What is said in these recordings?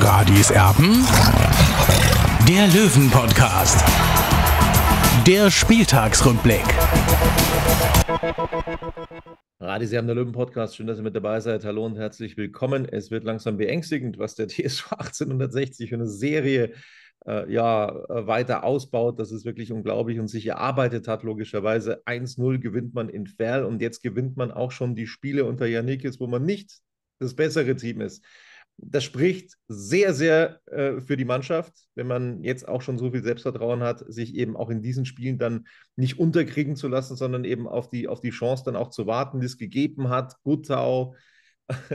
Radis Erben. Der Löwen-Podcast. Der Spieltagsrückblick. Radis Erben, der Löwen-Podcast. Schön, dass ihr mit dabei seid. Hallo und herzlich willkommen. Es wird langsam beängstigend, was der TSV 1860 für eine Serie äh, ja, äh, weiter ausbaut. Das ist wirklich unglaublich und sich erarbeitet hat, logischerweise. 1-0 gewinnt man in Ferl und jetzt gewinnt man auch schon die Spiele unter Janikis, wo man nicht das bessere Team ist das spricht sehr, sehr äh, für die Mannschaft, wenn man jetzt auch schon so viel Selbstvertrauen hat, sich eben auch in diesen Spielen dann nicht unterkriegen zu lassen, sondern eben auf die, auf die Chance dann auch zu warten, die es gegeben hat. Guttau,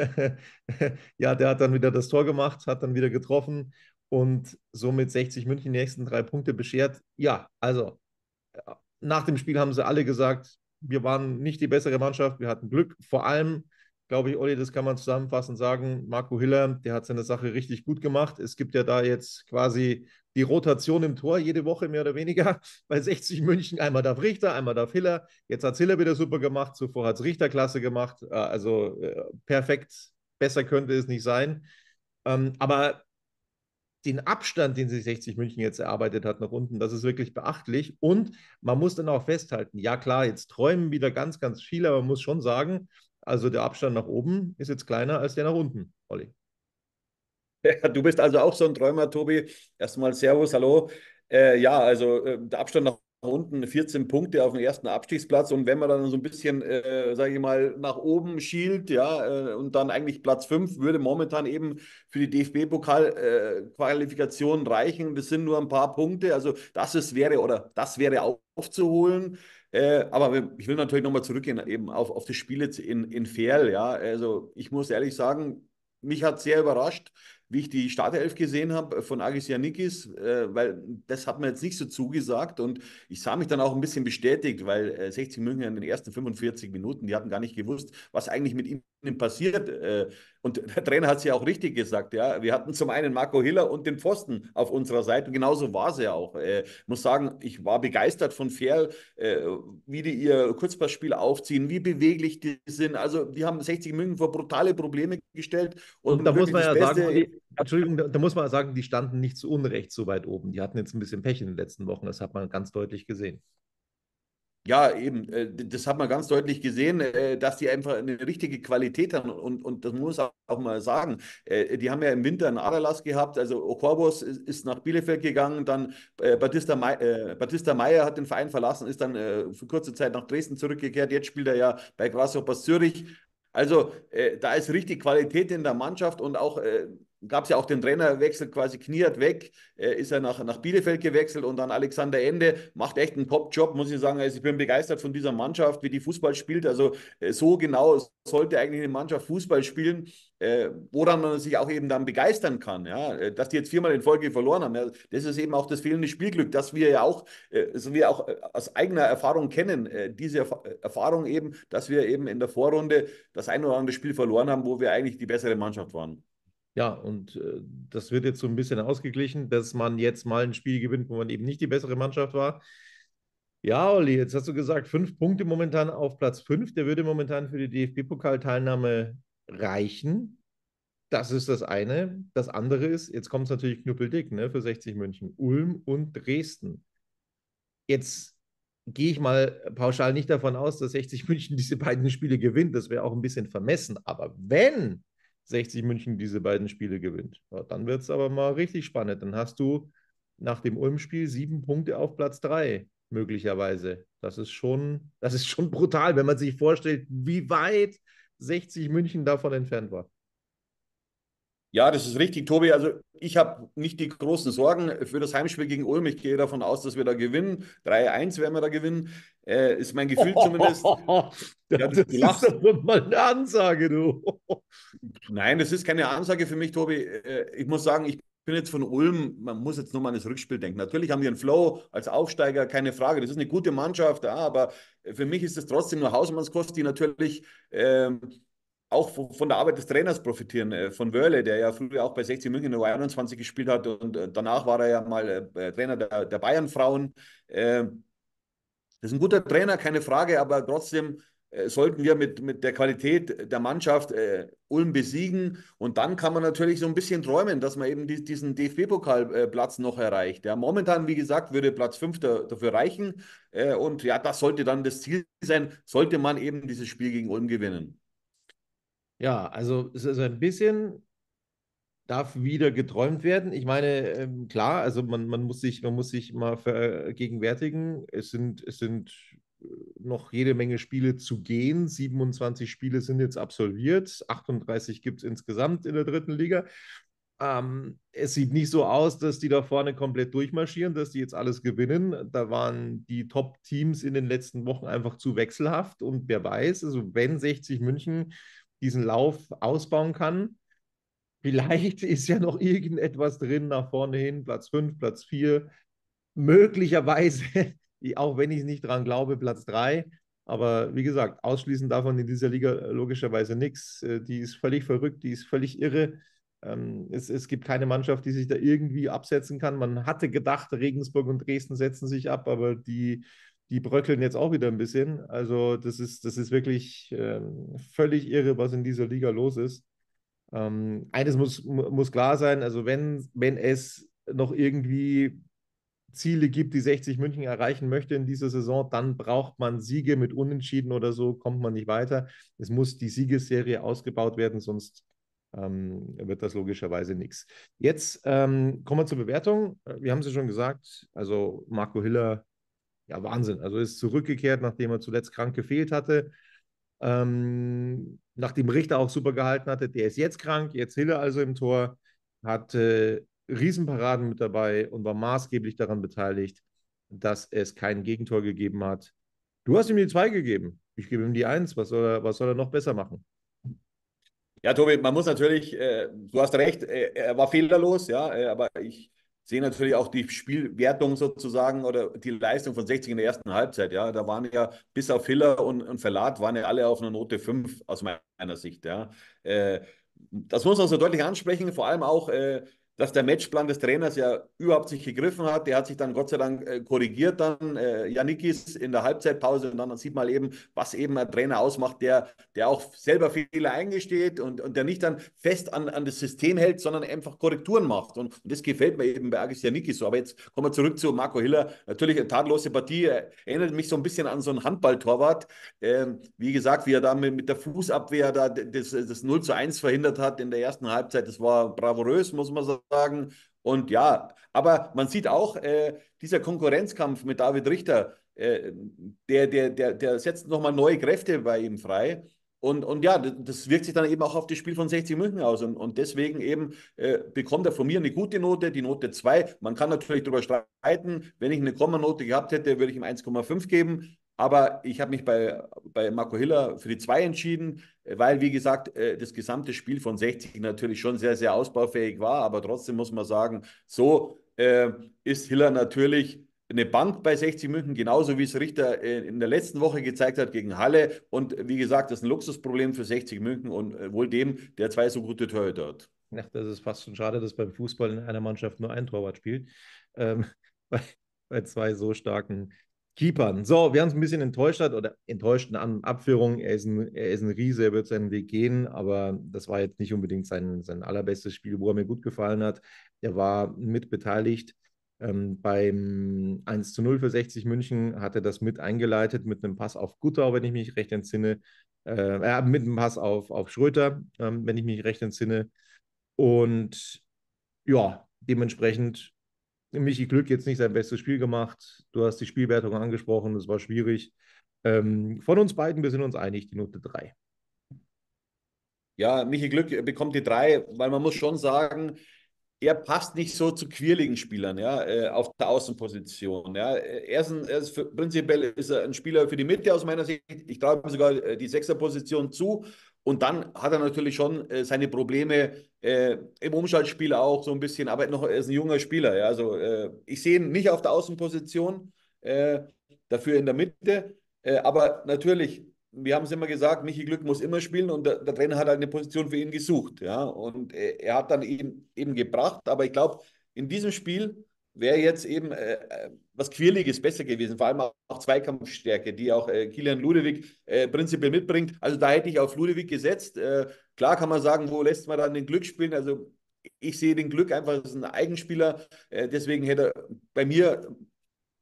ja, der hat dann wieder das Tor gemacht, hat dann wieder getroffen und somit 60 München die nächsten drei Punkte beschert. Ja, also äh, nach dem Spiel haben sie alle gesagt, wir waren nicht die bessere Mannschaft, wir hatten Glück, vor allem glaube ich, Olli, das kann man zusammenfassend sagen. Marco Hiller, der hat seine Sache richtig gut gemacht. Es gibt ja da jetzt quasi die Rotation im Tor jede Woche mehr oder weniger bei 60 München. Einmal darf Richter, einmal darf Hiller. Jetzt hat Hiller wieder super gemacht. Zuvor hat es Richterklasse gemacht. Äh, also äh, perfekt. Besser könnte es nicht sein. Ähm, aber den Abstand, den sich 60 München jetzt erarbeitet hat nach unten, das ist wirklich beachtlich. Und man muss dann auch festhalten, ja klar, jetzt träumen wieder ganz, ganz viele, aber man muss schon sagen, also der Abstand nach oben ist jetzt kleiner als der nach unten, Olli. Ja, du bist also auch so ein Träumer, Tobi. Erstmal Servus, hallo. Äh, ja, also äh, der Abstand nach unten 14 Punkte auf dem ersten Abstiegsplatz und wenn man dann so ein bisschen, äh, sage ich mal, nach oben schielt, ja, äh, und dann eigentlich Platz 5 würde momentan eben für die DFB-Pokal-Qualifikation äh, reichen. Das sind nur ein paar Punkte, also das ist, wäre oder das wäre aufzuholen. Äh, aber ich will natürlich nochmal zurückgehen eben auf, auf das Spiel jetzt in, in Ferl. Ja. Also ich muss ehrlich sagen, mich hat sehr überrascht, wie ich die Startelf gesehen habe äh, von Agis Janikis, äh, weil das hat man jetzt nicht so zugesagt und ich sah mich dann auch ein bisschen bestätigt, weil äh, 60 München in den ersten 45 Minuten, die hatten gar nicht gewusst, was eigentlich mit ihnen passiert. Äh, und der Trainer hat es ja auch richtig gesagt, ja. Wir hatten zum einen Marco Hiller und den Pfosten auf unserer Seite und genauso war es ja auch. Äh, ich muss sagen, ich war begeistert von Ferl, äh, wie die ihr Kurzpassspiel aufziehen, wie beweglich die sind. Also die haben 60 München vor brutale Probleme gestellt und, und da muss man ja Beste sagen, Entschuldigung, da, da, muss man sagen, die standen nicht zu Unrecht so weit oben. Die hatten jetzt ein bisschen Pech in den letzten Wochen, das hat man ganz deutlich gesehen. Ja, eben, äh, das hat man ganz deutlich gesehen, äh, dass die einfach eine richtige Qualität haben. Und, und das muss man auch mal sagen, äh, die haben ja im Winter einen Aderlass gehabt. Also Okorbos ist nach Bielefeld gegangen, dann Batista, Me Batista Meyer hat den Verein verlassen, ist dann für kurze Zeit nach Dresden zurückgekehrt. Jetzt spielt er ja bei Grasshoppers Zürich. Also da ist richtig Qualität in der Mannschaft und auch gab es ja auch den Trainerwechsel quasi kniert weg, äh, ist er nach, nach Bielefeld gewechselt und dann Alexander Ende macht echt einen Top-Job, muss ich sagen. Also ich bin begeistert von dieser Mannschaft, wie die Fußball spielt. Also äh, so genau sollte eigentlich eine Mannschaft Fußball spielen, äh, woran man sich auch eben dann begeistern kann. Ja? Äh, dass die jetzt viermal in Folge verloren haben, ja, das ist eben auch das fehlende Spielglück, das wir ja auch, äh, so also wir auch äh, aus eigener Erfahrung kennen, diese Erf Erfahrung eben, dass wir eben in der Vorrunde das ein oder andere Spiel verloren haben, wo wir eigentlich die bessere Mannschaft waren. Ja, und äh, das wird jetzt so ein bisschen ausgeglichen, dass man jetzt mal ein Spiel gewinnt, wo man eben nicht die bessere Mannschaft war. Ja, Olli, jetzt hast du gesagt, fünf Punkte momentan auf Platz fünf. Der würde momentan für die DFB-Pokalteilnahme reichen. Das ist das eine. Das andere ist, jetzt kommt es natürlich knüppeldick ne, für 60 München, Ulm und Dresden. Jetzt gehe ich mal pauschal nicht davon aus, dass 60 München diese beiden Spiele gewinnt. Das wäre auch ein bisschen vermessen. Aber wenn 60 München diese beiden Spiele gewinnt. Ja, dann wird es aber mal richtig spannend. Dann hast du nach dem Ulm-Spiel sieben Punkte auf Platz drei, möglicherweise. Das ist schon, das ist schon brutal, wenn man sich vorstellt, wie weit 60 München davon entfernt war. Ja, das ist richtig, Tobi. Also ich habe nicht die großen Sorgen für das Heimspiel gegen Ulm. Ich gehe davon aus, dass wir da gewinnen. 3-1 werden wir da gewinnen. Äh, ist mein Gefühl zumindest. ja, das ist doch mal eine Ansage, du. Nein, das ist keine Ansage für mich, Tobi. Äh, ich muss sagen, ich bin jetzt von Ulm, man muss jetzt nur mal an das Rückspiel denken. Natürlich haben die einen Flow als Aufsteiger, keine Frage. Das ist eine gute Mannschaft, ja, aber für mich ist es trotzdem nur Hausmannskost, die natürlich... Ähm, auch von der Arbeit des Trainers profitieren. Äh, von Wörle, der ja früher auch bei 60 München nur 21 gespielt hat und äh, danach war er ja mal äh, Trainer der, der Bayern-Frauen. Ähm, das ist ein guter Trainer, keine Frage, aber trotzdem sollten wir mit, mit der Qualität der Mannschaft äh, Ulm besiegen. Und dann kann man natürlich so ein bisschen träumen, dass man eben die, diesen DFB-Pokalplatz noch erreicht. Ja, momentan, wie gesagt, würde Platz 5 da, dafür reichen. Äh, und ja, das sollte dann das Ziel sein, sollte man eben dieses Spiel gegen Ulm gewinnen. Ja, also es ist ein bisschen darf wieder geträumt werden. Ich meine, ähm, klar, also man, man, muss sich, man muss sich mal vergegenwärtigen, es sind, es sind äh, noch jede Menge Spiele zu gehen. 27 Spiele sind jetzt absolviert, 38 gibt es insgesamt in der dritten Liga. Ähm, es sieht nicht so aus, dass die da vorne komplett durchmarschieren, dass die jetzt alles gewinnen. Da waren die Top-Teams in den letzten Wochen einfach zu wechselhaft und wer weiß, also wenn 60 München diesen Lauf ausbauen kann. Vielleicht ist ja noch irgendetwas drin nach vorne hin, Platz 5, Platz 4, möglicherweise, auch wenn ich nicht dran glaube, Platz 3. Aber wie gesagt, ausschließend davon in dieser Liga äh, logischerweise nichts. Äh, die ist völlig verrückt, die ist völlig irre. Ähm, es, es, gibt keine Mannschaft, die sich da irgendwie absetzen kann. Man hatte gedacht, Regensburg und Dresden setzen sich ab, aber die die bröckeln jetzt auch wieder ein bisschen. Also das ist, das ist wirklich ähm, völlig irre, was in dieser Liga los ist. Ähm, eines muss, muss klar sein, also wenn, wenn es noch irgendwie Ziele gibt, die 60 München erreichen möchte in dieser Saison, dann braucht man Siege mit Unentschieden oder so, kommt man nicht weiter. Es muss die Siegesserie ausgebaut werden, sonst ähm, wird das logischerweise nichts. Jetzt ähm, kommen wir zur Bewertung. Äh, wir haben es ja schon gesagt, also Marco Hiller ja, Wahnsinn. Also ist zurückgekehrt, nachdem er zuletzt krank gefehlt hatte. Ähm, nachdem Richter auch super gehalten hatte, der ist jetzt krank, jetzt Hille also im Tor, hat äh, Riesenparaden mit dabei und war maßgeblich daran beteiligt, dass es kein Gegentor gegeben hat. Du hast ihm die 2 gegeben. Ich gebe ihm die 1. Was, soll er, was soll er noch besser machen? Ja, Tobi, man muss natürlich, äh, du hast recht, äh, er war fehlerlos, ja, äh, aber ich sehen natürlich auch die Spielwertung sozusagen oder die Leistung von 60 in der ersten Halbzeit. Ja, da waren ja bis auf Hiller und, und Verlat waren ja alle auf einer Note 5 aus meiner Sicht. Ja, äh, das muss man so deutlich ansprechen, vor allem auch. Äh, dass der Matchplan des Trainers ja überhaupt nicht gegriffen hat. Der hat sich dann Gott sei Dank äh, korrigiert, dann äh, Janikis in der Halbzeitpause. Und dann sieht man eben, was eben ein Trainer ausmacht, der, der auch selber Fehler eingesteht und, und der nicht dann fest an, an das System hält, sondern einfach Korrekturen macht. Und, und das gefällt mir eben bei Agis Janikis so. Aber jetzt kommen wir zurück zu Marco Hiller. Natürlich eine tatlose Partie. Er Erinnert mich so ein bisschen an so einen Handballtorwart. Ähm, wie gesagt, wie er da mit, mit der Fußabwehr da das, das 0 zu 1 verhindert hat in der ersten Halbzeit. Das war bravourös, muss man sagen sagen. Und ja, aber man sieht auch, äh, dieser Konkurrenzkampf mit David Richter, äh, der, der, der, der setzt nochmal neue Kräfte bei ihm frei. Und, und ja, das wirkt sich dann eben auch auf das Spiel von 60 München aus. Und, und deswegen eben äh, bekommt er von mir eine gute Note, die Note 2. Man kann natürlich darüber streiten. Wenn ich eine Kommanote gehabt hätte, würde ich ihm 1,5 geben. Aber ich habe mich bei, bei Marco Hiller für die 2 entschieden, weil, wie gesagt, äh, das gesamte Spiel von 60 natürlich schon sehr, sehr ausbaufähig war. Aber trotzdem muss man sagen, so äh, ist Hiller natürlich eine Bank bei 60 München, genauso wie es Richter äh, in der letzten Woche gezeigt hat gegen Halle. Und wie gesagt, das ist ein Luxusproblem für 60 München und äh, wohl dem, der zwei so gute Torhüter hat. Ach, das ist fast schon schade, dass beim Fußball in einer Mannschaft nur ein Torwart spielt. Ähm, bei, bei zwei so starken Keepern. So, wir haben es ein bisschen enttäuscht hat oder enttäuscht in An Abführung. Er ist, ein, er ist ein Riese, er wird seinen Weg gehen, aber das war jetzt nicht unbedingt sein, sein allerbestes Spiel, wo er mir gut gefallen hat. Er war mitbeteiligt. Ähm, beim 1 zu 0 für 60 München hat er das mit eingeleitet mit einem Pass auf Guttau, wenn ich mich recht entsinne. Äh, mit einem Pass auf, auf Schröter, ähm, wenn ich mich recht entsinne. Und ja, dementsprechend Michi Glück jetzt nicht sein bestes Spiel gemacht. Du hast die Spielwertung angesprochen, das war schwierig. Ähm, von uns beiden, wir sind uns einig, die Note 3. Ja, Michi Glück bekommt die 3, weil man muss schon sagen, er passt nicht so zu quirligen Spielern, ja, äh, auf der Außenposition. Ja. Er ist, ein, er ist für, prinzipiell ist er ein Spieler für die Mitte aus meiner Sicht. Ich traue ihm sogar äh, die Sechserposition zu, und dann hat er natürlich schon äh, seine Probleme äh, im Umschaltspiel auch so ein bisschen, aber noch er ist ein junger Spieler. Ja, also äh, ich sehe ihn nicht auf der Außenposition, äh, dafür in der Mitte. Äh, aber natürlich, wir haben es immer gesagt, Michi Glück muss immer spielen und der, der Trainer hat halt eine Position für ihn gesucht. Ja, und äh, er hat dann eben, eben gebracht. Aber ich glaube, in diesem Spiel wäre jetzt eben äh, äh, was Quirliges besser gewesen, vor allem auch, Zweikampfstärke, die auch äh, Kilian Ludewig äh, prinzipiell mitbringt. Also da hätte ich auf Ludewig gesetzt. Äh, klar kann man sagen, wo lässt man dann den Glück spielen? Also ich sehe den Glück einfach als einen Eigenspieler. Äh, deswegen hätte er bei mir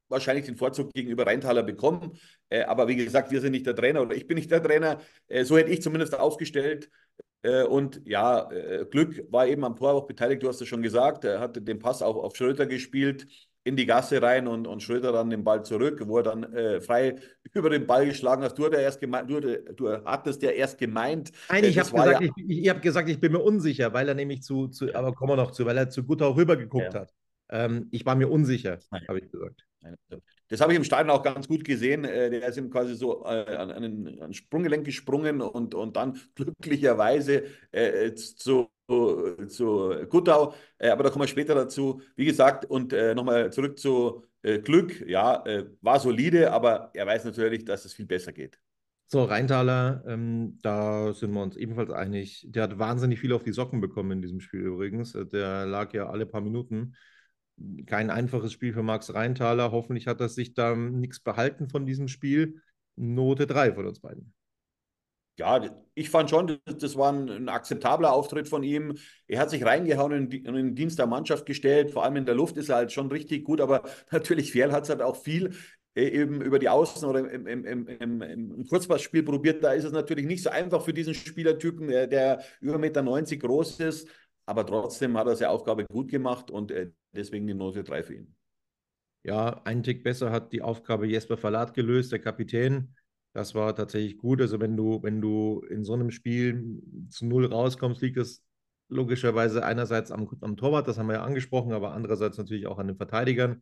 wahrscheinlich den Vorzug gegenüber Rheintaler bekommen. aber wie gesagt, wir sind nicht der Trainer oder ich bin nicht der Trainer. so hätte ich zumindest aufgestellt. Äh, und ja, äh, Glück war eben am Tor auch beteiligt, du hast es schon gesagt, er hatte den Pass auch auf Schröder gespielt, in die Gasse rein und, und Schröder dann den Ball zurück, wo er dann äh, frei über den Ball geschlagen hat. Du, hat erst gemeint, du, du hattest ja erst gemeint. Nein, äh, ich habe gesagt, ja, ich, ich hab gesagt, ich bin mir unsicher, weil er nämlich zu, zu aber kommen wir noch zu, weil er zu Guttau rübergeguckt ja. hat. Ähm, ich war mir unsicher, habe ich gesagt. Also, das habe ich im Stadion auch ganz gut gesehen. Äh, der ist ihm quasi so äh, an, ein Sprunggelenk gesprungen und, und dann glücklicherweise äh, zu, zu Guttau. Äh, aber da kommen wir später dazu. Wie gesagt, und äh, nochmal zurück zu äh, Glück. Ja, war solide, aber er weiß natürlich, dass es viel besser geht. So, Rheintaler, ähm, da sind wir uns ebenfalls einig. Der hat wahnsinnig viel auf die Socken bekommen in diesem Spiel übrigens. Der lag ja alle paar Minuten kein einfaches Spiel für Max Reintaler. Hoffentlich hat er sich da nichts behalten von diesem Spiel. Note 3 von uns beiden. Ja, ich fand schon, das war ein, ein akzeptabler Auftritt von ihm. Er hat sich reingehauen und in, in den Dienst der Mannschaft gestellt. Vor allem in der Luft ist er halt schon richtig gut, aber natürlich Fjell hat es halt auch viel äh, eben über die Außen oder im, im, im, im, Kurzpassspiel probiert. Da ist es natürlich nicht so einfach für diesen Spielertypen, der, der über 1,90 Meter groß ist. Aber trotzdem hat er seine Aufgabe gut gemacht und äh, deswegen die Note 3 für ihn. Ja, einen Tick besser hat die Aufgabe Jesper Verlat gelöst, der Kapitän. Das war tatsächlich gut. Also wenn du, wenn du in so einem Spiel zu null rauskommst, liegt es logischerweise einerseits am, am Torwart, das haben wir ja angesprochen, aber andererseits natürlich auch an den Verteidigern.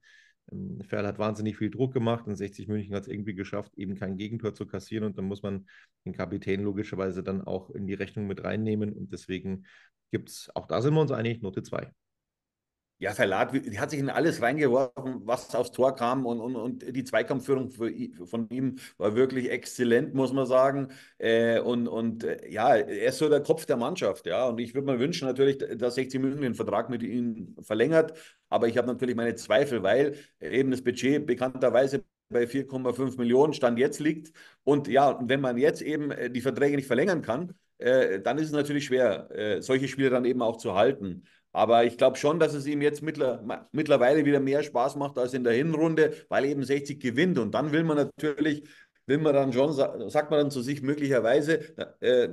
Ähm, Ferl hat wahnsinnig viel Druck gemacht und 60 München hat es irgendwie geschafft, eben kein Gegentor zu kassieren. Und dann muss man den Kapitän logischerweise dann auch in die Rechnung mit reinnehmen. Und deswegen gibt es, auch da sind wir uns einig, Note 2. Ja, Salat hat sich in alles reingeworfen, was aufs Tor kam und, und, und die Zweikampfführung für, von ihm war wirklich exzellent, muss man sagen. Äh, und und äh, ja, er ist so der Kopf der Mannschaft, ja. Und ich würde mir wünschen natürlich, dass 60 München den Vertrag mit ihm verlängert. Aber ich habe natürlich meine Zweifel, weil eben das Budget bekannterweise bei 4,5 Millionen Stand jetzt liegt. Und ja, wenn man jetzt eben äh, die Verträge nicht verlängern kann, äh, dann ist es natürlich schwer, äh, solche Spiele dann eben auch zu halten. Aber ich glaube schon, dass es ihm jetzt mittler, mittlerweile wieder mehr Spaß macht als in der Hinrunde, weil eben 60 gewinnt. Und dann will man natürlich, will man dann schon, sagt man dann zu sich möglicherweise, äh,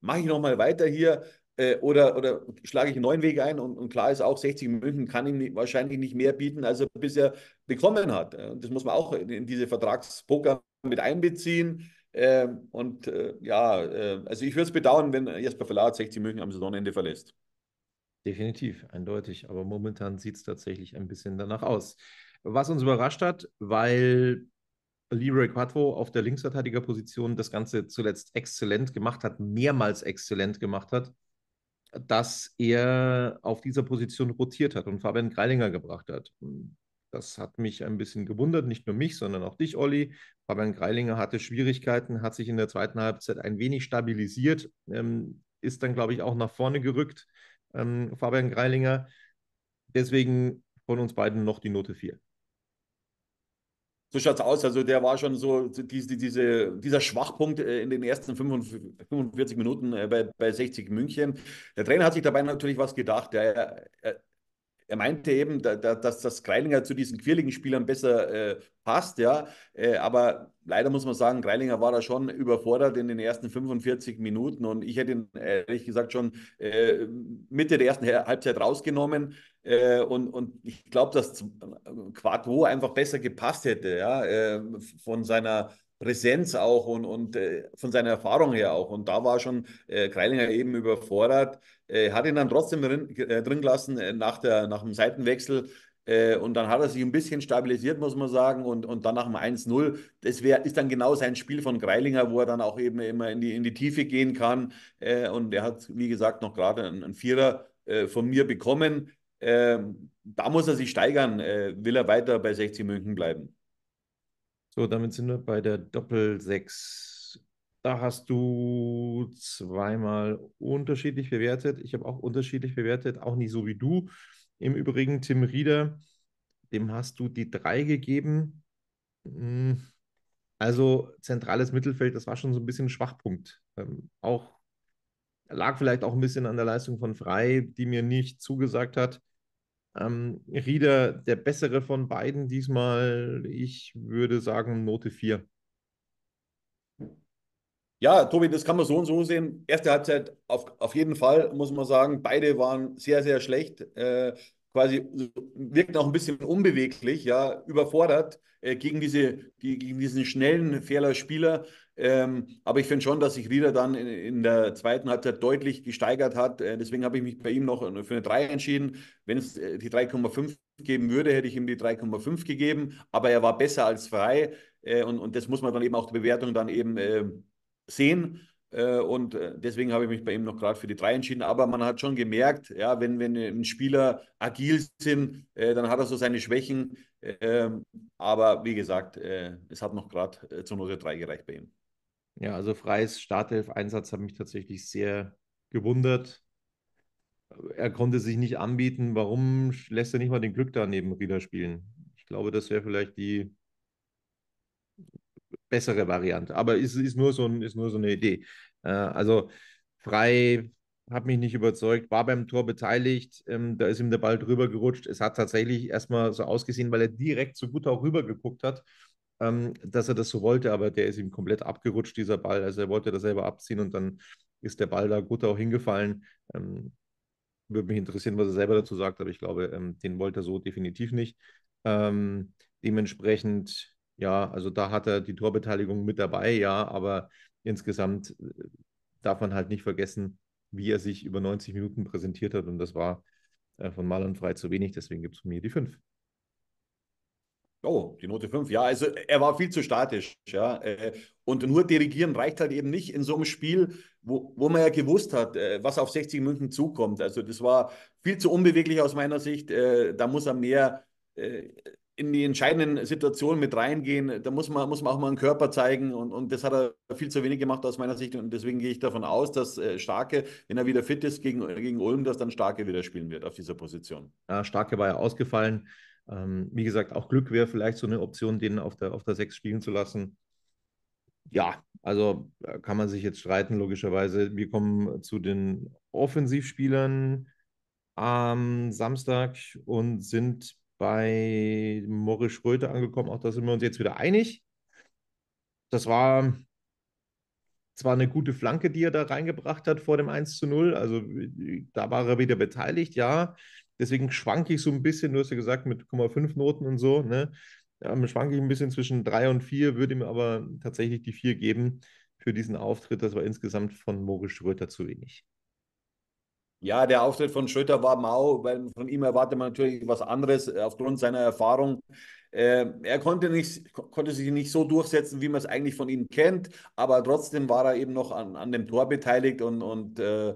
mache ich nochmal weiter hier äh, oder, oder schlage ich einen neuen Weg ein. Und, und klar ist auch, 60 München kann ihm nicht, wahrscheinlich nicht mehr bieten, als er bisher bekommen hat. Äh, das muss man auch in, in diese Vertragspoker mit einbeziehen. Ähm, und äh, ja, äh, also ich würde es bedauern, wenn Jesper Verlaat 60 München am Saisonende verlässt. Definitiv, eindeutig. Aber momentan sieht es tatsächlich ein bisschen danach aus. Was uns überrascht hat, weil Leroy Quattro auf der Linksverteidigerposition das Ganze zuletzt exzellent gemacht hat, mehrmals exzellent gemacht hat, dass er auf dieser Position rotiert hat und Fabian Greilinger gebracht hat. Das hat mich ein bisschen gewundert, nicht nur mich, sondern auch dich, Olli. Fabian Greilinger hatte Schwierigkeiten, hat sich in der zweiten Halbzeit ein wenig stabilisiert, ähm, ist dann, glaube ich, auch nach vorne gerückt ähm, Fabian Greilinger. Deswegen von uns beiden noch die Note 4. So schaut es aus. Also der war schon so, diese, diese, dieser Schwachpunkt äh, in den ersten 45 Minuten äh, bei, bei 60 München. Der Trainer hat sich dabei natürlich was gedacht. Er, er, er meinte eben, da, da, dass das Greilinger zu diesen quirligen Spielern besser äh, passt, ja. Äh, aber leider muss man sagen, Greilinger war da schon überfordert in den ersten 45 Minuten und ich hätte ihn ehrlich gesagt schon äh, Mitte der ersten Halbzeit rausgenommen. Äh, und, und ich glaube, dass Quattro einfach besser gepasst hätte, ja, äh, von seiner Präsenz auch und, und äh, von seiner Erfahrung her auch. Und da war schon äh, Kreilinger eben überfordert, äh, hat ihn dann trotzdem drin, äh, drin gelassen äh, nach, der, nach dem Seitenwechsel. Äh, und dann hat er sich ein bisschen stabilisiert, muss man sagen. Und, und dann nach dem 1-0, das wär, ist dann genau sein Spiel von Greilinger, wo er dann auch eben immer in die, in die Tiefe gehen kann. Und er hat, wie gesagt, noch gerade einen Vierer von mir bekommen. Ähm, da muss er sich steigern, will er weiter bei 60 München bleiben. So, damit sind wir bei der Doppel-6. Da hast du zweimal unterschiedlich bewertet. Ich habe auch unterschiedlich bewertet, auch nicht so wie du. Im Übrigen, Tim Rieder, dem hast du die 3 gegeben. Hm. Also zentrales Mittelfeld, das war schon so ein bisschen ein Schwachpunkt. Ähm, auch lag vielleicht auch ein bisschen an der Leistung von Frei, die mir nicht zugesagt hat. Ähm, Rieder, der bessere von beiden diesmal, ich würde sagen Note 4. Ja, Tobi, das kann man so und so sehen. Erste Halbzeit auf, auf jeden Fall, muss man sagen. Beide waren sehr, sehr schlecht. Äh, quasi wirkt auch ein bisschen unbeweglich, ja, überfordert äh, gegen, diese, gegen diesen schnellen Fehlerspieler. Ähm, aber ich finde schon, dass sich wieder dann in, in, der zweiten Halbzeit deutlich gesteigert hat. Äh, deswegen habe ich mich bei ihm noch für eine 3 entschieden. Wenn es äh, die 3,5 geben würde, hätte ich ihm die 3,5 gegeben. Aber er war besser als frei. Äh, und, und das muss man dann eben auch die Bewertung dann eben äh, sehen. Äh, und äh, deswegen habe ich mich bei ihm noch gerade für die drei entschieden. Aber man hat schon gemerkt, ja, wenn, wenn ein Spieler agil sind, äh, dann hat er so seine Schwächen. Ähm, aber wie gesagt, äh, es hat noch gerade äh, zur Note 3 gereicht bei ihm. Ja, also Freies Startelf-Einsatz hat mich tatsächlich sehr gewundert. Er konnte sich nicht anbieten. Warum lässt er nicht mal den Glück da neben Rieder spielen? Ich glaube, das wäre vielleicht die bessere Variante. Aber ist, ist, nur, so ist nur so eine Idee. Äh, also frei hat mich nicht überzeugt, war beim Tor beteiligt, ähm, da ist ihm der Ball drüber gerutscht. Es hat tatsächlich erstmal so ausgesehen, weil er direkt so gut auch rüber geguckt hat, ähm, dass er das so wollte, aber der ist ihm komplett abgerutscht, dieser Ball. Also er wollte das selber abziehen und dann ist der Ball da gut auch hingefallen. Ähm, würde mich interessieren, was er selber dazu sagt, aber ich glaube, ähm, den wollte er so definitiv nicht. Ähm, dementsprechend ja, also da hat er die Torbeteiligung mit dabei, ja, aber insgesamt äh, darf man halt nicht vergessen, wie er sich über 90 Minuten präsentiert hat und das war äh, von Malern frei zu wenig, deswegen gibt es von mir die 5. Oh, die Note 5. Ja, also äh, er war viel zu statisch. Ja. Äh, und nur dirigieren reicht halt eben nicht in so einem Spiel, wo, wo man ja gewusst hat, was auf 60 München zukommt. Also das war viel zu unbeweglich aus meiner Sicht. Da muss er mehr in die entscheidenden Situationen mit reingehen. Da muss man, muss man auch mal einen Körper zeigen und, und das hat er viel zu wenig gemacht aus meiner Sicht und deswegen gehe ich davon aus, dass äh, Starke, wenn er wieder fit ist gegen, gegen Ulm, dass dann Starke wieder spielen wird auf dieser Position. Ja, Starke war ja ausgefallen. Ähm, wie gesagt, auch Glück wäre vielleicht so eine Option, den auf der, auf der 6 spielen zu lassen. Ja, also äh, kann man sich jetzt streiten, logischerweise. Wir kommen zu den Offensivspielern am Samstag und sind bei Morris Schröter angekommen. Auch da sind wir uns jetzt wieder einig. Das war zwar eine gute Flanke, die er da reingebracht hat vor dem 1 zu 0. Also da war er wieder beteiligt, ja. Deswegen schwanke ich so ein bisschen, du hast ja gesagt, mit 0,5 Noten und so, ne? Ähm, schwanke ich ein bisschen zwischen 3 und 4, würde ihm aber tatsächlich die 4 geben für diesen Auftritt. Das war insgesamt von Moritz Schröter zu wenig. Ja, der Auftritt von Schröter war mau, weil von ihm erwartet man natürlich was anderes äh, aufgrund seiner Erfahrung. Ähm, er konnte, nicht, konnte sich nicht so durchsetzen, wie man es eigentlich von ihm kennt, aber trotzdem war er eben noch an, an dem Tor beteiligt und, und äh,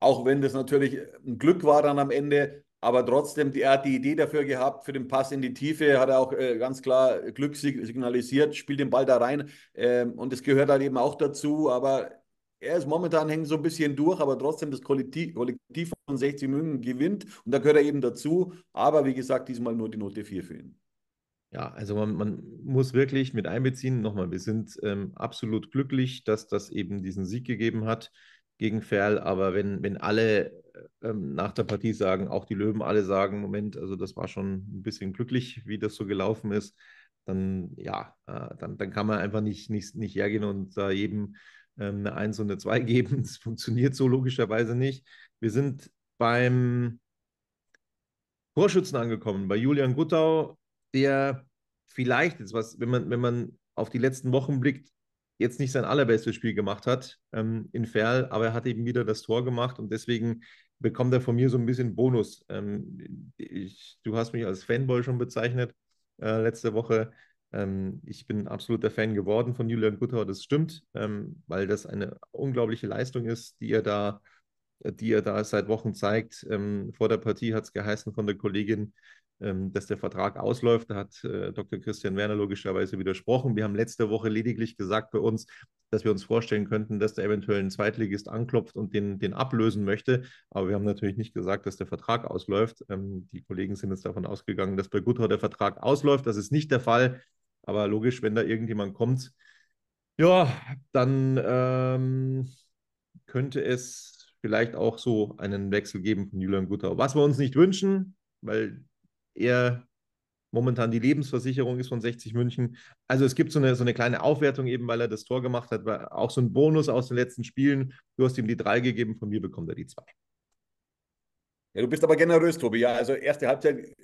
auch wenn das natürlich ein Glück war dann am Ende, aber trotzdem, er hat die Idee dafür gehabt, für den Pass in die Tiefe, hat er auch äh, ganz klar Glück signalisiert, spielt den Ball da rein ähm, und das gehört halt eben auch dazu, aber er ist momentan hängt so ein bisschen durch, aber trotzdem das Kollektiv, von 60 München gewinnt und da gehört er eben dazu. Aber wie gesagt, diesmal nur die Note 4 für ihn. Ja, also man, man muss wirklich mit einbeziehen, nochmal, wir sind ähm, absolut glücklich, dass das eben diesen Sieg gegeben hat gegen Ferl, aber wenn, wenn alle äh, ähm, nach der Partie sagen, auch die Löwen alle sagen, Moment, also das war schon ein bisschen glücklich, wie das so gelaufen ist, dann ja, äh, dann, dann kann man einfach nicht, nicht, nicht hergehen und da jedem ähm, eine 1 und eine 2 geben. Das funktioniert so logischerweise nicht. Wir sind beim Torschützen angekommen, bei Julian Guttau, der vielleicht jetzt was, wenn man, wenn man auf die letzten Wochen blickt, jetzt nicht sein allerbestes Spiel gemacht hat ähm, in Ferl, aber er hat eben wieder das Tor gemacht und deswegen bekommt er von mir so ein bisschen Bonus. Ähm, ich, du hast mich als Fanboy schon bezeichnet äh, letzte Woche. Ähm, ich bin absoluter Fan geworden von Julian Guttauer, das stimmt, ähm, weil das eine unglaubliche Leistung ist, die er da, die er da seit Wochen zeigt. Ähm, vor der Partie hat es geheißen von der Kollegin, ähm, dass der Vertrag ausläuft. Da hat äh, Dr. Christian Werner logischerweise widersprochen. Wir haben letzte Woche lediglich gesagt bei uns, dass wir uns vorstellen könnten, dass der eventuell ein Zweitligist anklopft und den, den ablösen möchte. Aber wir haben natürlich nicht gesagt, dass der Vertrag ausläuft. Ähm, die Kollegen sind jetzt davon ausgegangen, dass bei Guthau der Vertrag ausläuft. Das ist nicht der Fall. Aber logisch, wenn da irgendjemand kommt, ja, dann ähm, könnte es vielleicht auch so einen Wechsel geben von Julian Guttau. Was wir uns nicht wünschen, weil er momentan die Lebensversicherung ist von 60 München. Also es gibt so eine, so eine kleine Aufwertung eben, weil er das Tor gemacht hat, weil auch so ein Bonus aus den letzten Spielen. Du hast ihm die drei gegeben, von mir bekommt er die zwei. Ja, du bist aber generös, Tobi. Ja, also erste Halbzeit äh,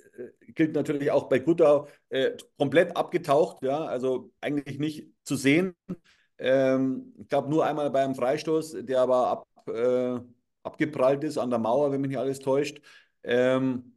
gilt natürlich auch bei Gutau, äh, komplett abgetaucht, ja, also eigentlich nicht zu sehen. Ähm, ich glaube, nur einmal beim Freistoß, der aber ab, äh, abgeprallt ist an der Mauer, wenn mich nicht alles täuscht. Ähm,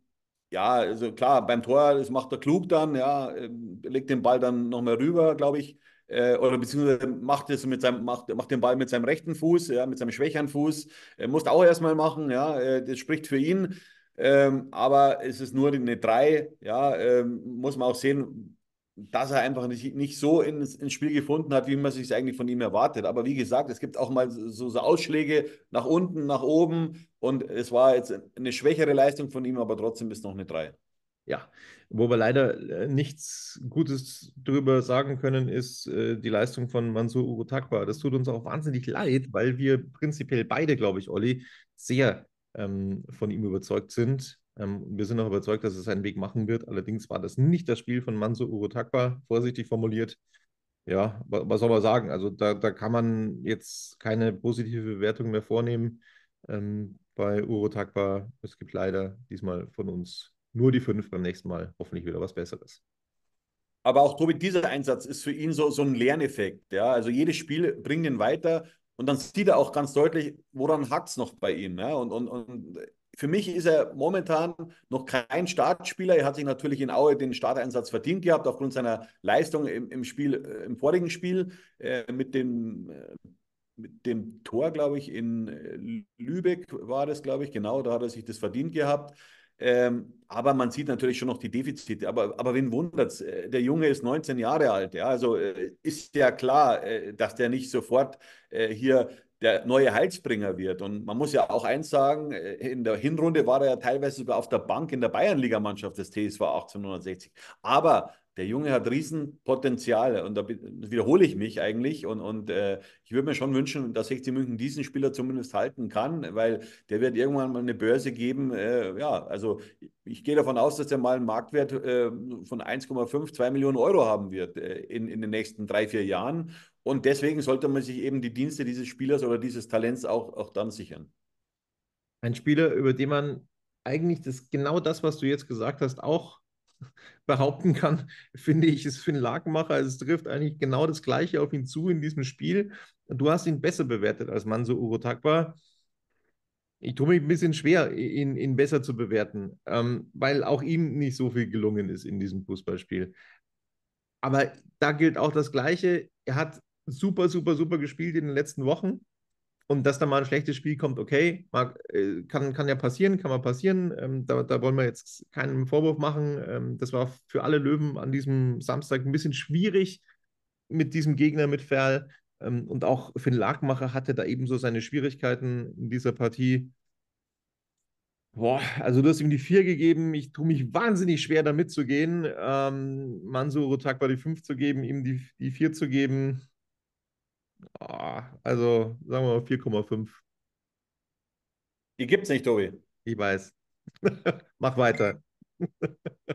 ja, also klar, beim Tor, das macht er klug dann, ja, ähm, legt den Ball dann nochmal rüber, glaube ich, äh, oder beziehungsweise macht, es mit seinem, macht, macht den Ball mit seinem rechten Fuß, ja, mit seinem schwächeren Fuß, Er muss auch erstmal machen, ja, äh, das spricht für ihn. Ähm, aber es ist nur eine 3. Ja, ähm, muss man auch sehen, dass er einfach nicht, nicht so ins, ins Spiel gefunden hat, wie man sich es eigentlich von ihm erwartet. Aber wie gesagt, es gibt auch mal so, so Ausschläge nach unten, nach oben. Und es war jetzt eine schwächere Leistung von ihm, aber trotzdem ist noch eine 3. Ja, wo wir leider äh, nichts Gutes darüber sagen können, ist äh, die Leistung von Mansur Urutakba. Das tut uns auch wahnsinnig leid, weil wir prinzipiell beide, glaube ich, Olli, sehr ähm, von ihm überzeugt sind. Ähm, wir sind auch überzeugt, dass es seinen Weg machen wird. Allerdings war das nicht das Spiel von Manso Urutakba, vorsichtig formuliert. Ja, was soll man sagen? Also da, da kann man jetzt keine positive Bewertung mehr vornehmen. Ähm, bei Urutakba, es gibt leider diesmal von uns nur die fünf, beim nächsten Mal hoffentlich wieder was Besseres. Aber auch Tobi, dieser Einsatz ist für ihn so, so ein Lerneffekt. Ja? Also jedes Spiel bringt ihn weiter und dann sieht er auch ganz deutlich, woran hakt es noch bei ihm. Ja? Und, und, und für mich ist er momentan noch kein Startspieler. Er hat sich natürlich in Aue den Starteinsatz verdient gehabt, aufgrund seiner Leistung im, im Spiel, äh, im vorigen Spiel äh, mit dem. Äh, mit dem Tor, glaube ich, in Lübeck war das, glaube ich, genau, da hat er sich das verdient gehabt. Ähm, aber man sieht natürlich schon noch die Defizite. Aber, aber wen es? Äh, der Junge ist 19 Jahre alt. Ja? Also äh, ist ja klar, äh, dass der nicht sofort hier der neue Heilsbringer wird. Und man muss ja auch eins sagen, in der Hinrunde war er ja teilweise sogar auf der Bank in der Bayernligamannschaft des TSV 1860. Aber der Junge hat Riesenpotenziale und da wiederhole ich mich eigentlich und, und äh, ich würde mir schon wünschen, dass 60 München diesen Spieler zumindest halten kann, weil der wird irgendwann mal eine Börse geben. Äh, ja, also ich gehe davon aus, dass er mal einen Marktwert äh, von 1,5, 2 Millionen Euro haben wird äh, in, in den nächsten drei, vier Jahren und deswegen sollte man sich eben die Dienste dieses Spielers oder dieses Talents auch, auch dann sichern. Ein Spieler, über den man eigentlich das genau das, was du jetzt gesagt hast, auch behaupten kann, finde ich, ist Finn Lagmacher. Also es trifft eigentlich genau das Gleiche auf ihn zu in diesem Spiel. Du hast ihn besser bewertet als Manso Urotagba. Ich tue mich ein bisschen schwer, ihn, ihn besser zu bewerten, ähm, weil auch ihm nicht so viel gelungen ist in diesem Fußballspiel. Aber da gilt auch das Gleiche. Er hat super, super, super gespielt in den letzten Wochen. Und dass da mal ein schlechtes Spiel kommt, okay, mag, äh, kann, kann ja passieren, kann mal passieren. Ähm, da, da, wollen wir jetzt keinen Vorwurf machen. Ähm, das war für alle Löwen an diesem Samstag ein bisschen schwierig mit diesem Gegner, mit Ferl. Ähm, und auch Finn Lagmacher hatte da ebenso seine Schwierigkeiten in dieser Partie. Boah, also du hast ihm die 4 gegeben. Ich tue mich wahnsinnig schwer, damit zu gehen. Ähm, Mansur Rotak war die 5 zu geben, ihm die, die 4 zu geben. Oh, also sagen wir mal 4,5. Die gibt's nicht, Tobi. Ich weiß. Mach weiter.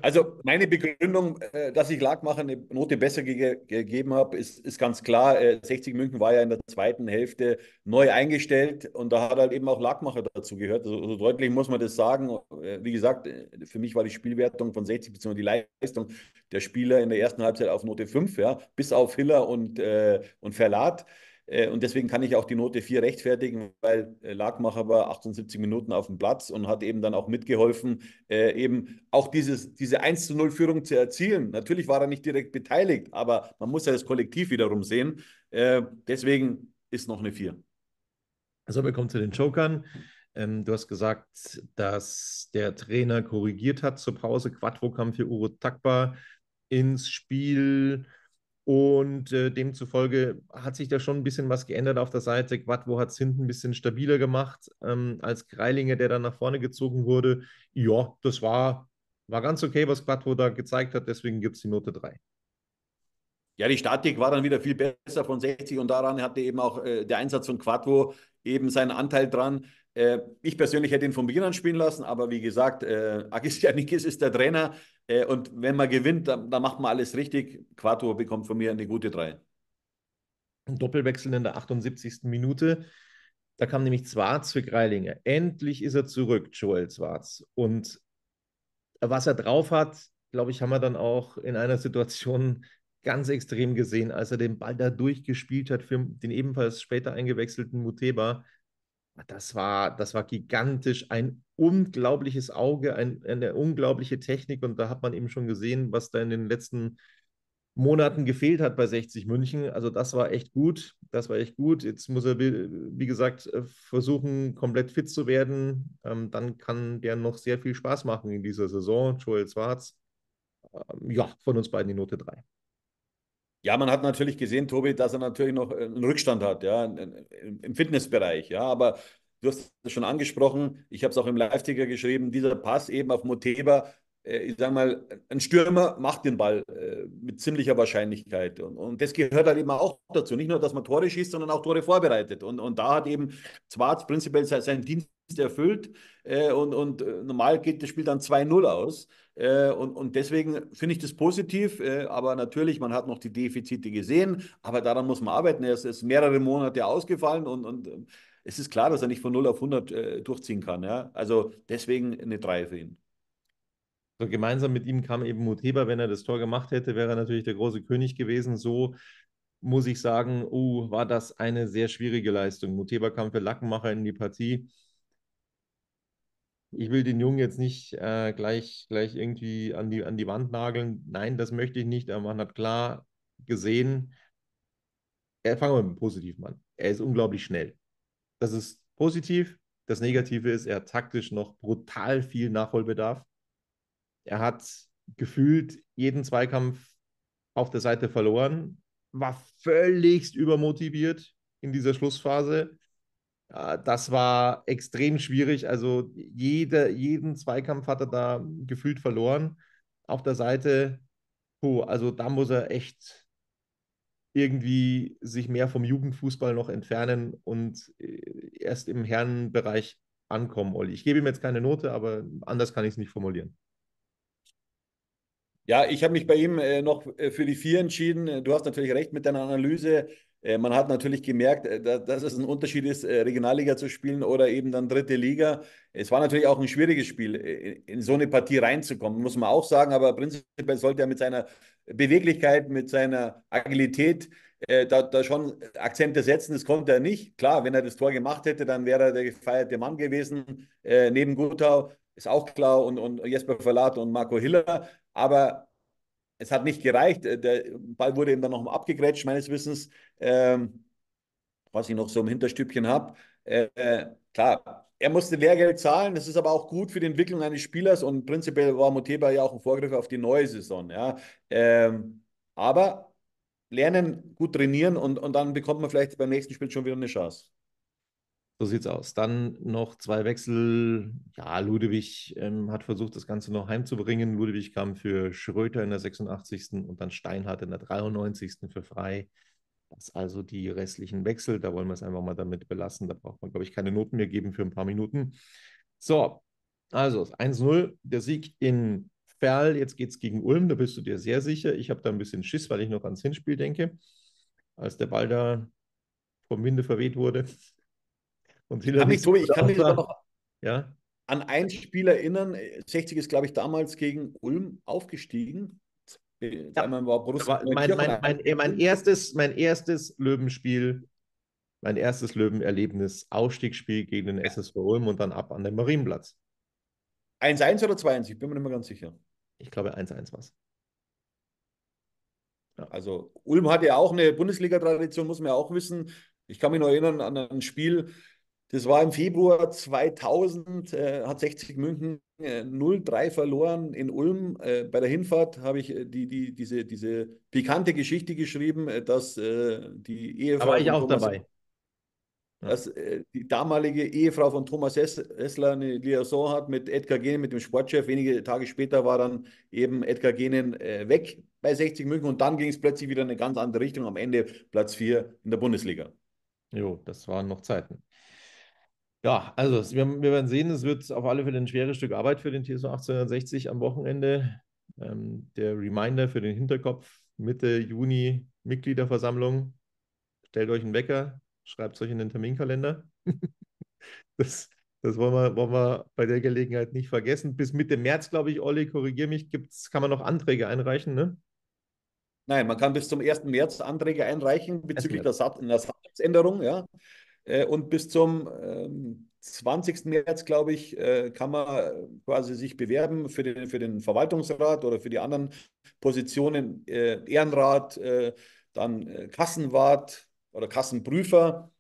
Also meine Begründung, äh, dass ich Lagmacher eine Note besser ge gegeben habe, ist, ist, ganz klar. 60 äh, München war ja in der zweiten Hälfte neu eingestellt und da hat halt eben auch Lagmacher dazu gehört. Also, so deutlich muss man das sagen. Äh, wie gesagt, für mich war die Spielwertung von 60 bzw. die Leistung der Spieler in der ersten Halbzeit auf Note 5, ja, bis auf Hiller und, äh, und Verlat. Äh, und deswegen kann ich auch die Note 4 rechtfertigen, weil äh, Lagmacher war 78 Minuten auf dem Platz und hat eben dann auch mitgeholfen, äh, eben auch dieses, diese 1 zu 0 Führung zu erzielen. Natürlich war er nicht direkt beteiligt, aber man muss ja das Kollektiv wiederum sehen. Deswegen ist noch eine 4. Also wir kommen zu den Jokern. Ähm, du hast gesagt, dass der Trainer korrigiert hat zur Pause. Quattro kam für Uro Takba ins Spiel. Und äh, demzufolge hat sich da schon ein bisschen was geändert auf der Seite. Quadvo hat es hinten ein bisschen stabiler gemacht ähm, als Greilinger, der dann nach vorne gezogen wurde. Ja, das war, war ganz okay, was Quadvo da gezeigt hat. Deswegen gibt es die Note 3. Ja, die Statik war dann wieder viel besser von 60 und daran hatte eben auch äh, der Einsatz von Quadvo eben seinen Anteil dran. Äh, ich persönlich hätte ihn von Beginn an spielen lassen, aber wie gesagt, äh, Agis Janikis ist der Trainer äh, und wenn man gewinnt, dann, dann, macht man alles richtig. Quattro bekommt von mir eine gute 3. Ein Doppelwechsel in der 78. Minute. Da kam nämlich Zwarz für Greilinger. Endlich ist er zurück, Joel Zwarz. Und was er drauf hat, glaube ich, haben wir dann auch in einer Situation ganz extrem gesehen, als er den Ball da durchgespielt hat für den ebenfalls später eingewechselten Muteba das war, das war gigantisch, ein unglaubliches Auge, ein, eine unglaubliche Technik. Und da hat man eben schon gesehen, was da in den letzten Monaten gefehlt hat bei 60 München. Also das war echt gut. Das war echt gut. Jetzt muss er, wie gesagt, äh, versuchen, komplett fit zu werden. Ähm, dann kann der noch sehr viel Spaß machen in dieser Saison. Joel Schwarz. Ähm, ja, von uns beiden die Note 3. Ja, man hat natürlich gesehen, Tobi, dass er natürlich noch äh, einen Rückstand hat, ja, im Fitnessbereich, ja, aber du hast es schon angesprochen, ich habe es auch im Live-Ticker geschrieben, dieser Pass eben auf Moteba, äh, ich sage mal, ein Stürmer macht den Ball äh, mit ziemlicher Wahrscheinlichkeit. Und, und, das gehört halt eben auch dazu. Nicht nur, dass man Tore schießt, sondern auch Tore vorbereitet. Und, und da hat eben Zwarz prinzipiell seinen Dienst erfüllt. und, und normal geht das Spiel dann 2-0 aus. Äh, und, und deswegen finde ich das positiv. Äh, aber natürlich, man hat noch die Defizite gesehen, aber daran muss man arbeiten. Er ist, ist mehrere Monate ausgefallen und, und äh, es ist klar, dass er nicht von 0 auf 100 äh, durchziehen kann. Ja? Also deswegen eine 3 für ihn. So gemeinsam mit ihm kam eben Muteba, wenn er das Tor gemacht hätte, wäre er natürlich der große König gewesen. So muss ich sagen, oh, war das eine sehr schwierige Leistung. Muteba kam für Lackenmacher in die Partie ich will den Jungen jetzt nicht äh, gleich, gleich irgendwie an die, an die Wand nageln. Nein, das möchte ich nicht, aber man hat klar gesehen, er, äh, fangen wir mit dem Positiven an. Er ist unglaublich schnell. Das ist positiv. Das Negative ist, er hat taktisch noch brutal viel Nachholbedarf. Er hat gefühlt jeden Zweikampf auf der Seite verloren, war völligst übermotiviert in dieser Schlussphase äh, das war extrem schwierig. Also jede, jeden Zweikampf hat er da gefühlt verloren. Auf der Seite, puh, also da muss er echt irgendwie sich mehr vom Jugendfußball noch entfernen und äh, erst im Herrenbereich ankommen, Olli. Ich gebe ihm jetzt keine Note, aber anders kann ich es nicht formulieren. Ja, ich habe mich bei ihm äh, noch für die vier entschieden. Du hast natürlich recht mit deiner Analyse. Äh, man hat natürlich gemerkt, äh, dass es ein Unterschied ist, äh, Regionalliga zu spielen oder eben dann dritte Liga. Es war natürlich auch ein schwieriges Spiel, in so eine Partie reinzukommen, muss man auch sagen. Aber prinzipiell sollte er mit seiner Beweglichkeit, mit seiner Agilität da, da, schon Akzente setzen. Das konnte er nicht. Klar, wenn er das Tor gemacht hätte, dann wäre er der gefeierte Mann gewesen, neben Gutau. Ist auch klar, und, und Jesper Verlat und Marco Hiller. Aber es hat nicht gereicht. Äh, der Ball wurde ihm dann nochmal abgegrätscht, meines Wissens, ähm, was ich noch so im Hinterstübchen habe. Äh, äh, klar, er musste Lehrgeld zahlen, das ist aber auch gut für die Entwicklung eines Spielers und prinzipiell war Moteba ja auch ein Vorgriff auf die neue Saison. Ja. Ähm, aber lernen, gut trainieren und, und dann bekommt man vielleicht beim nächsten Spiel schon wieder eine Chance. So sieht's aus. Dann noch zwei Wechsel. Ja, Ludwig ähm, hat versucht, das Ganze noch heimzubringen. Ludwig kam für Schröter in der 86. und dann Steinhardt in der 93. für frei. Das also die restlichen Wechsel. Da wollen wir es einfach mal damit belassen. Da braucht man, glaube ich, keine Noten mehr geben für ein paar Minuten. So, also 1-0, der Sieg in Ferl. Jetzt geht es gegen Ulm, da bist du dir sehr sicher. Ich habe da ein bisschen Schiss, weil ich noch ans Hinspiel denke. Als der Ball da vom Winde verweht wurde. Und Hillary Ach, nicht, Tobi, ich kann mich noch ja? an ein Spiel erinnern. 60 ist, glaube ich, damals gegen Ulm aufgestiegen. Äh, ja. Mein, mein, mein, mein, erstes, mein erstes Löwenspiel, mein erstes Löwenerlebnis, Aufstiegsspiel gegen den SSV Ulm und dann ab an den Marienplatz. 1-1 oder 2-1? Ich bin mir nicht mehr ganz sicher. Ich glaube 1-1 war es. Ja. Also Ulm hat ja auch eine Bundesliga-Tradition, muss man ja auch wissen. Ich kann mich noch erinnern an ein Spiel, das war im Februar 2000, äh, hat 60 München äh, 0-3 verloren in Ulm. Äh, bei der Hinfahrt habe ich äh, die, die, diese, diese pikante Geschichte geschrieben, äh, dass äh, die Ehefrau. war ich auch Thomas, dabei. Ja. Dass die damalige Ehefrau von Thomas Hessler eine Liaison hat mit Edgar Genen, mit dem Sportchef. Wenige Tage später war dann eben Edgar Genen weg bei 60 München und dann ging es plötzlich wieder in eine ganz andere Richtung. Am Ende Platz 4 in der Bundesliga. Jo, das waren noch Zeiten. Ja, also wir, wir, werden sehen, es wird auf alle Fälle ein schweres Stück Arbeit für den TSO 1860 am Wochenende. Ähm, der Reminder für den Hinterkopf, Mitte Juni Mitgliederversammlung. Stellt euch einen Wecker, schreibt es euch in den Terminkalender. das, das wollen, wir, wollen wir bei der Gelegenheit nicht vergessen. Bis Mitte März, glaube ich, Olli, korrigiere mich, gibt's, kann man noch Anträge einreichen, ne? Nein, man kann bis zum 1. März Anträge einreichen bezüglich der, Satzänderung, ja. Äh, und bis zum ähm, 20. März, glaube ich, äh, kann man äh, quasi sich bewerben für den, für den Verwaltungsrat oder für die anderen Positionen, Ehrenrat, dann Kassenwart oder Kassenprüfer.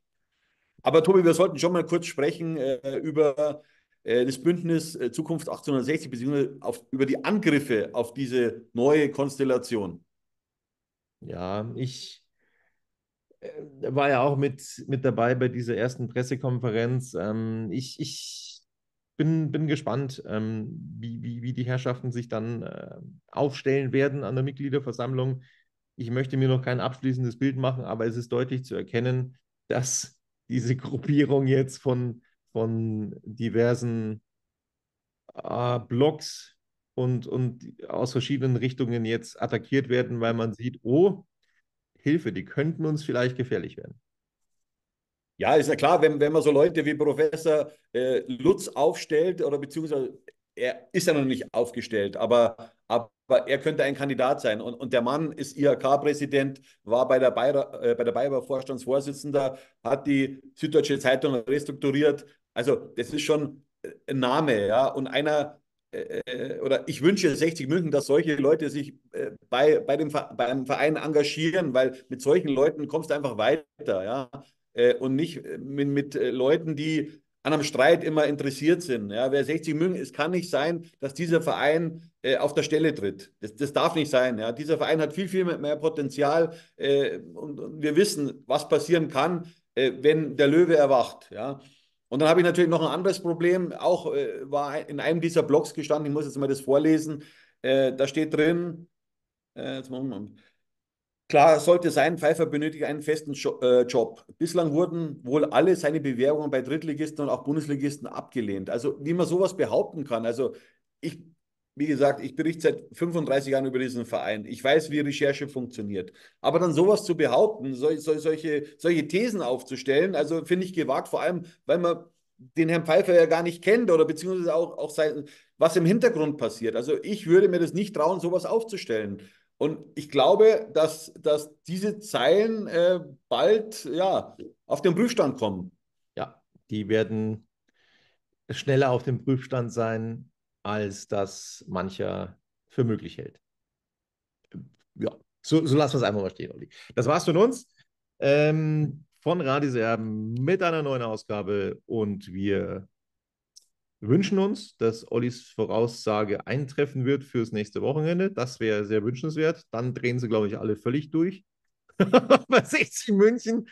Aber Tobi, wir sollten schon mal kurz sprechen über das Bündnis Zukunft 1860, beziehungsweise auf, über die Angriffe auf diese neue Konstellation. Ja, ich äh, war ja auch mit, mit dabei bei dieser ersten Pressekonferenz. Ähm, ich ich bin, bin gespannt, ähm, wie, wie, wie die Herrschaften sich dann äh, aufstellen werden an der Mitgliederversammlung. Ich möchte mir noch kein abschließendes Bild machen, aber es ist deutlich zu erkennen, dass diese Gruppierung jetzt von, von diversen äh, Blogs und, und aus verschiedenen Richtungen jetzt attackiert werden, weil man sieht, oh, Hilfe, die könnten uns vielleicht gefährlich werden. Ja, ist ja klar, wenn, wenn man so Leute wie Professor äh, Lutz aufstellt oder beziehungsweise er ist ja noch nicht aufgestellt, aber, aber er könnte ein Kandidat sein. Und, und der Mann ist IHK-Präsident, war bei der Bayer, äh, bei der Bayer Vorstandsvorsitzender, hat die Süddeutsche Zeitung restrukturiert. Also das ist schon ein Name, ja. Und einer, äh, äh, oder ich wünsche 60 München, dass solche Leute sich äh, bei, bei dem, beim Verein engagieren, weil mit solchen Leuten kommst du einfach weiter, ja. Äh, und nicht äh, mit, mit Leuten, die an einem Streit immer interessiert sind. Ja, wer 60 München es kann nicht sein, dass dieser Verein äh, auf der Stelle tritt. Das, das darf nicht sein. Ja. Dieser Verein hat viel, viel mehr Potenzial äh, und, und, wir wissen, was passieren kann, äh, wenn der Löwe erwacht. Ja. Und dann habe ich natürlich noch ein anderes Problem, auch äh, war in einem dieser Blogs gestanden, ich muss jetzt mal das vorlesen, äh, da steht drin, äh, jetzt machen wir mal. Klar sollte sein, Pfeiffer benötigt einen festen jo äh, Job. Bislang wurden wohl alle seine Bewerbungen bei Drittligisten und auch Bundesligisten abgelehnt. Also wie man sowas behaupten kann. Also ich wie gesagt, ich berichte seit 35 Jahren über diesen Verein. Ich weiß, wie Recherche funktioniert. Aber dann sowas zu behaupten, so, so, solche, solche Thesen aufzustellen, also finde ich gewagt, vor allem, weil man den Herrn Pfeiffer ja gar nicht kennt oder beziehungsweise auch, auch sein, was im Hintergrund passiert. Also ich würde mir das nicht trauen, sowas aufzustellen. Und ich glaube, dass, dass diese Zeilen äh, bald ja, auf den Prüfstand kommen. Ja, die werden schneller auf dem Prüfstand sein als das mancher für möglich hält. Ja, so, so lassen wir es einfach mal stehen, Olli. Das war's von uns. Ähm, von Radiserben mit einer neuen Ausgabe und wir wünschen uns, dass Ollis Voraussage eintreffen wird fürs nächste Wochenende. Das wäre sehr wünschenswert. Dann drehen sie, glaube ich, alle völlig durch. Bei 60 München,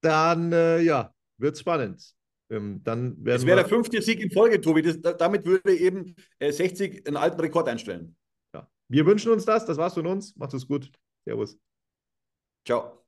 dann äh, ja, wird spannend. Ähm, dann es wäre der fünfte Sieg in Folge, Tobi. Das, damit würde eben äh, 60 einen alten Rekord einstellen. Ja. Wir wünschen uns das. Das war's von uns. Macht es gut. Servus. Ciao.